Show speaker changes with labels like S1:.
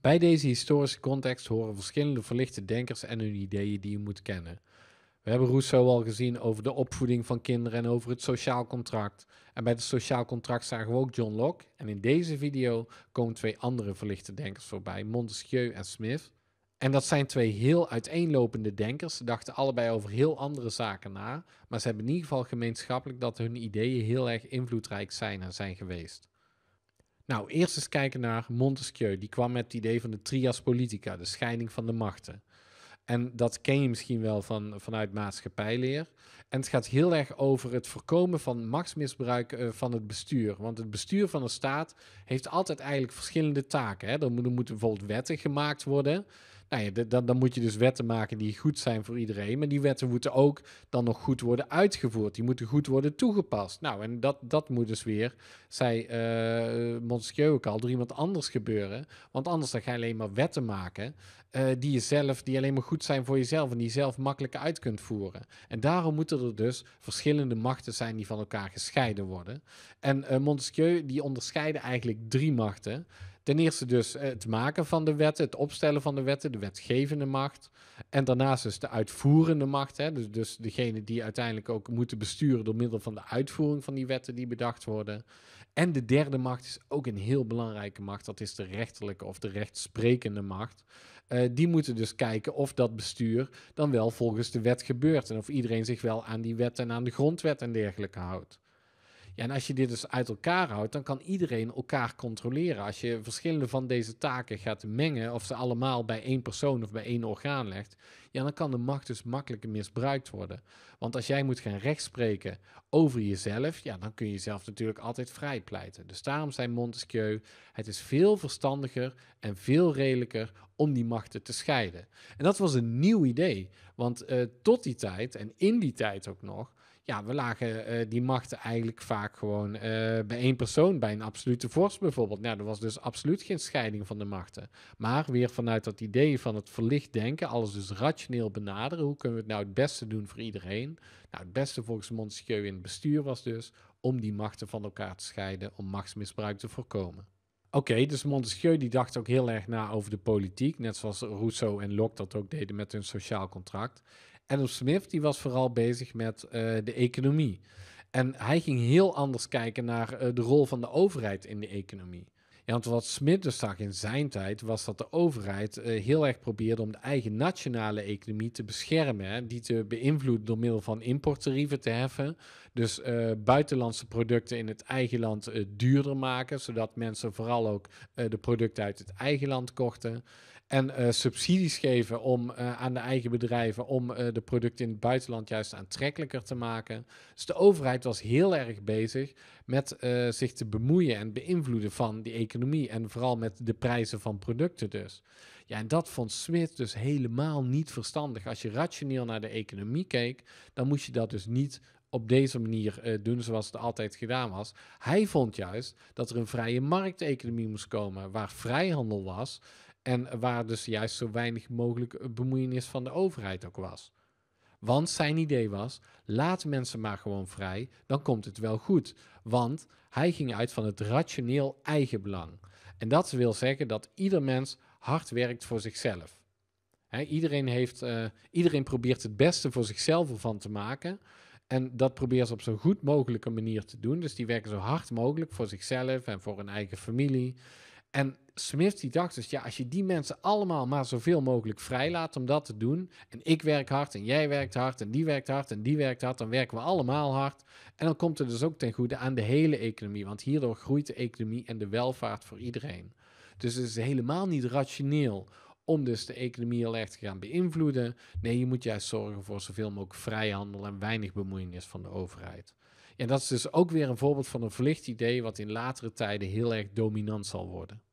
S1: Bij deze historische context horen verschillende verlichte denkers en hun ideeën die je moet kennen. We hebben Rousseau al gezien over de opvoeding van kinderen en over het sociaal contract. En bij het sociaal contract zagen we ook John Locke. En in deze video komen twee andere verlichte denkers voorbij, Montesquieu en Smith. En dat zijn twee heel uiteenlopende denkers. Ze dachten allebei over heel andere zaken na, maar ze hebben in ieder geval gemeenschappelijk dat hun ideeën heel erg invloedrijk zijn en zijn geweest. Nou, eerst eens kijken naar Montesquieu. Die kwam met het idee van de trias politica, de scheiding van de machten. En dat ken je misschien wel van, vanuit maatschappijleer. En het gaat heel erg over het voorkomen van machtsmisbruik eh, van het bestuur. Want het bestuur van een staat heeft altijd eigenlijk verschillende taken. Hè. Er, moeten bijvoorbeeld wetten gemaakt worden. Nou dan, dan moet je dus wetten maken die goed zijn voor iedereen. Maar die wetten moeten ook dan nog goed worden uitgevoerd. Die moeten goed worden toegepast. Nou, en dat, dat moet dus weer, zei uh, Montesquieu ook al, door iemand anders gebeuren. Want anders dan ga je alleen maar wetten maken uh, die, jezelf, die alleen maar goed zijn voor jezelf en die zelf makkelijk uit kunt voeren. En daarom moeten er dus verschillende machten zijn die van elkaar gescheiden worden. En uh, Montesquieu die onderscheidde eigenlijk drie machten. Ten eerste dus eh, het maken van de wetten, het opstellen van de wetten, de wetgevende macht. En daarnaast dus de uitvoerende macht. Hè? Dus, dus degene die uiteindelijk ook moeten besturen door middel van de uitvoering van die wetten die bedacht worden. En de derde macht is ook een heel belangrijke macht. Dat is de rechterlijke of de rechtsprekende macht. Eh, die moeten dus kijken of dat bestuur dan wel volgens de wet gebeurt. En of iedereen zich wel aan die wet en aan de grondwet en dergelijke houdt en als je dit dus uit elkaar houdt, dan kan iedereen elkaar controleren. Als je verschillende van deze taken gaat mengen, of ze allemaal bij één persoon of bij één orgaan legt, ja, dan kan de macht dus makkelijker misbruikt worden. Want als jij moet gaan rechtspreken over jezelf, ja, dan kun je jezelf natuurlijk altijd vrijpleiten. Dus daarom zei Montesquieu, het is veel verstandiger en veel redelijker om die machten te scheiden. En dat was een nieuw idee, want eh, tot die tijd en in die tijd ook nog, ja, we lagen eh, die machten eigenlijk vaak gewoon eh, bij één persoon, bij een absolute vorst bijvoorbeeld. Nou, er was dus absoluut geen scheiding van de machten. Maar weer vanuit dat idee van het verlicht denken, alles dus rationeel rationeel benaderen. Hoe kunnen we het nou het beste doen voor iedereen? Nou, het beste volgens Montesquieu in het bestuur was dus om die machten van elkaar te scheiden, om machtsmisbruik te voorkomen. Oké, dus Montesquieu die dacht ook heel erg na over de politiek, net zoals Rousseau en Locke dat ook deden met hun sociaal contract. Adam Smith die was vooral bezig met eh, de economie. En hij ging heel anders kijken naar eh, de rol van de overheid in de economie want wat Smit dus zag in zijn tijd, was dat de overheid eh, heel erg probeerde om de eigen nationale economie te beschermen. Hè, die te beïnvloeden door middel van importtarieven te heffen. Dus eh, buitenlandse producten in het eigen land eh, duurder maken, zodat mensen vooral ook de producten uit het eigen land kochten. En eh, subsidies geven om, eh, aan de eigen bedrijven om eh, de producten in het buitenland juist aantrekkelijker te maken. Dus de overheid was heel erg bezig met zich te bemoeien en beïnvloeden van die economie. En vooral met de prijzen van producten dus. Ja, en dat vond Smith dus helemaal niet verstandig. Als je rationeel naar de economie keek, dan moest je dat dus niet op deze manier doen zoals het altijd gedaan was. Hij vond juist dat er een vrije markteconomie moest komen waar vrijhandel was en waar dus juist zo weinig mogelijk eh, bemoeienis van de overheid ook was. Want zijn idee was: laat mensen maar gewoon vrij, dan komt het wel goed. Want hij ging uit van het rationeel eigenbelang. En dat wil zeggen dat ieder mens hard werkt voor zichzelf. iedereen, heeft, eh, iedereen probeert het beste voor zichzelf ervan te maken. En dat probeert ze op zo goed mogelijke manier te doen. Dus die werken zo hard mogelijk voor zichzelf en voor hun eigen familie. En Smith die dacht dus, ja, als je die mensen allemaal maar zoveel mogelijk vrijlaat om dat te doen. En ik werk hard en jij werkt hard en die werkt hard en die werkt hard. Dan werken we allemaal hard. En dan komt het dus ook ten goede aan de hele economie. Want hierdoor groeit de economie en de welvaart voor iedereen. Dus het is helemaal niet rationeel om dus de economie al erg te gaan beïnvloeden. Nee, je moet juist zorgen voor zoveel mogelijk vrijhandel en weinig bemoeienis van de overheid. En dat is dus ook weer een voorbeeld van een verlicht idee wat in latere tijden heel erg dominant zal worden.